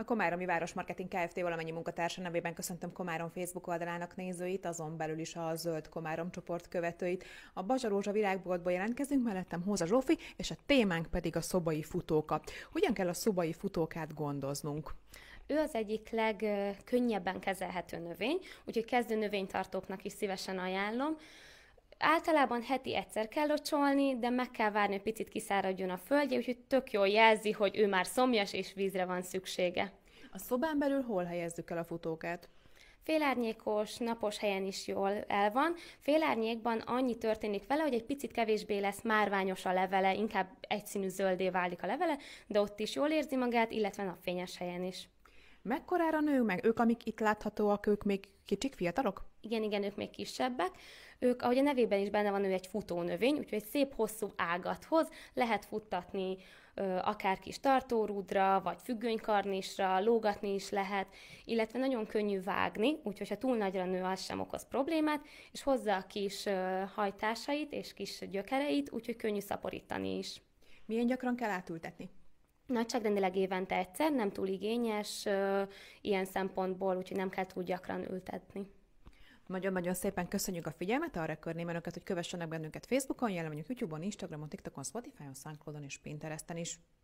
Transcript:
A Komáromi Marketing Kft. valamennyi munkatársa nevében köszöntöm Komárom Facebook oldalának nézőit, azon belül is a Zöld Komárom csoport követőit. A Bazsarózsa virágboltból jelentkezünk, mellettem Hóza Zsófi, és a témánk pedig a szobai futóka. Hogyan kell a szobai futókát gondoznunk? Ő az egyik legkönnyebben kezelhető növény, úgyhogy kezdő növénytartóknak is szívesen ajánlom. Általában heti egyszer kell locsolni, de meg kell várni, hogy picit kiszáradjon a földje, úgyhogy tök jól jelzi, hogy ő már szomjas és vízre van szüksége. A szobán belül hol helyezzük el a futókát? Félárnyékos, napos helyen is jól el van. Félárnyékban annyi történik vele, hogy egy picit kevésbé lesz márványos a levele, inkább egyszínű zöldé válik a levele, de ott is jól érzi magát, illetve napfényes helyen is. Mekkorára nő meg? Ők, amik itt láthatóak, ők még kicsik, fiatalok? Igen, igen, ők még kisebbek. Ők, ahogy a nevében is benne van, ő egy futónövény, úgyhogy egy szép hosszú ágathoz lehet futtatni ö, akár kis tartórudra, vagy függönykarnisra, lógatni is lehet, illetve nagyon könnyű vágni, úgyhogy ha túl nagyra nő, az sem okoz problémát, és hozza a kis ö, hajtásait és kis gyökereit, úgyhogy könnyű szaporítani is. Milyen gyakran kell átültetni? Nagyságrendileg évente egyszer, nem túl igényes ilyen szempontból, úgyhogy nem kell túl gyakran ültetni. Nagyon-nagyon szépen köszönjük a figyelmet, arra körném önöket, hogy kövessenek bennünket Facebookon, jelen vagyunk YouTube-on, Instagramon, TikTokon, Spotify-on, Soundcloud-on és Pinteresten is.